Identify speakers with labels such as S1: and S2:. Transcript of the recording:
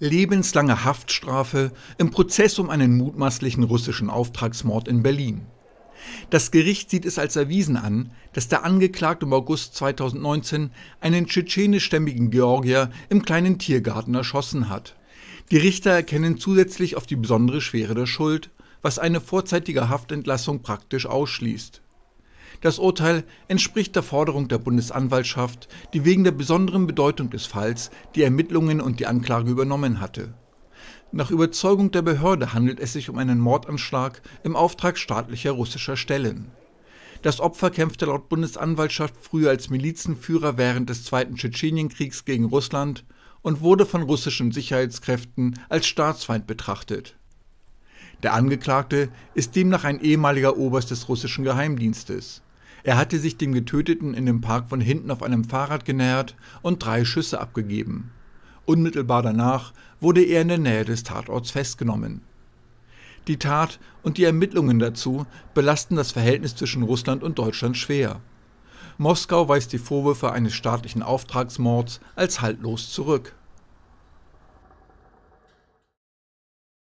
S1: lebenslange Haftstrafe im Prozess um einen mutmaßlichen russischen Auftragsmord in Berlin. Das Gericht sieht es als erwiesen an, dass der Angeklagte im August 2019 einen tschetschenischstämmigen Georgier im kleinen Tiergarten erschossen hat. Die Richter erkennen zusätzlich auf die besondere Schwere der Schuld, was eine vorzeitige Haftentlassung praktisch ausschließt. Das Urteil entspricht der Forderung der Bundesanwaltschaft, die wegen der besonderen Bedeutung des Falls die Ermittlungen und die Anklage übernommen hatte. Nach Überzeugung der Behörde handelt es sich um einen Mordanschlag im Auftrag staatlicher russischer Stellen. Das Opfer kämpfte laut Bundesanwaltschaft früher als Milizenführer während des Zweiten Tschetschenienkriegs gegen Russland und wurde von russischen Sicherheitskräften als Staatsfeind betrachtet. Der Angeklagte ist demnach ein ehemaliger Oberst des russischen Geheimdienstes. Er hatte sich dem Getöteten in dem Park von hinten auf einem Fahrrad genähert und drei Schüsse abgegeben. Unmittelbar danach wurde er in der Nähe des Tatorts festgenommen. Die Tat und die Ermittlungen dazu belasten das Verhältnis zwischen Russland und Deutschland schwer. Moskau weist die Vorwürfe eines staatlichen Auftragsmords als haltlos zurück.